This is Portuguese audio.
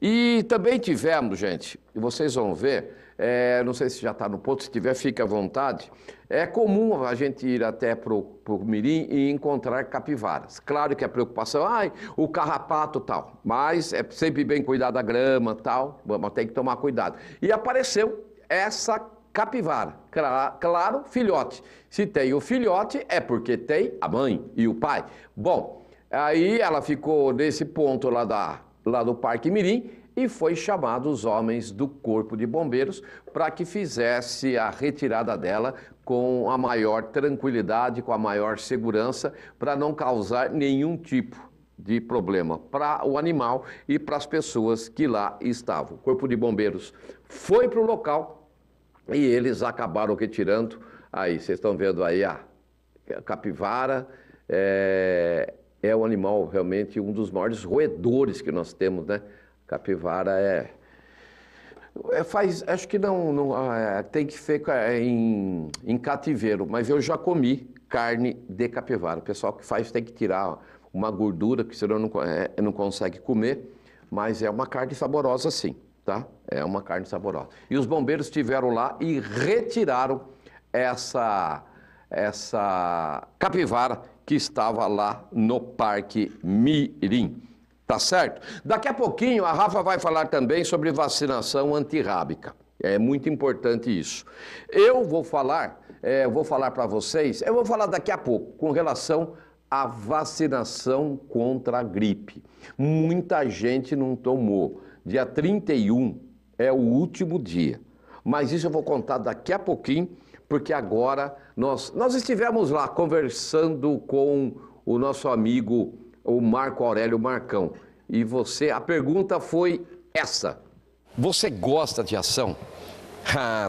E também tivemos, gente, e vocês vão ver, é, não sei se já está no ponto, se tiver, fique à vontade. É comum a gente ir até para o Mirim e encontrar capivaras. Claro que a é preocupação, ai, o carrapato tal, mas é sempre bem cuidar da grama tal, vamos tem que tomar cuidado. E apareceu essa capivara, claro, filhote. Se tem o filhote, é porque tem a mãe e o pai. Bom, aí ela ficou nesse ponto lá da lá no Parque Mirim e foi chamado os homens do Corpo de Bombeiros para que fizesse a retirada dela com a maior tranquilidade, com a maior segurança, para não causar nenhum tipo de problema para o animal e para as pessoas que lá estavam. O Corpo de Bombeiros foi para o local e eles acabaram retirando. Aí, vocês estão vendo aí a capivara. É é um animal realmente um dos maiores roedores que nós temos, né? Capivara é. é faz, acho que não, não ah, é, tem que ficar é, em, em cativeiro, mas eu já comi carne de capivara. O pessoal que faz tem que tirar uma gordura, que senão não, é, não consegue comer, mas é uma carne saborosa sim, tá? É uma carne saborosa. E os bombeiros estiveram lá e retiraram essa, essa capivara que estava lá no Parque Mirim. Tá certo? Daqui a pouquinho a Rafa vai falar também sobre vacinação antirrábica. É muito importante isso. Eu vou falar, é, eu vou falar para vocês, eu vou falar daqui a pouco com relação à vacinação contra a gripe. Muita gente não tomou. Dia 31 é o último dia mas isso eu vou contar daqui a pouquinho, porque agora nós, nós estivemos lá conversando com o nosso amigo, o Marco Aurélio Marcão. E você, a pergunta foi essa: Você gosta de ação? Ah,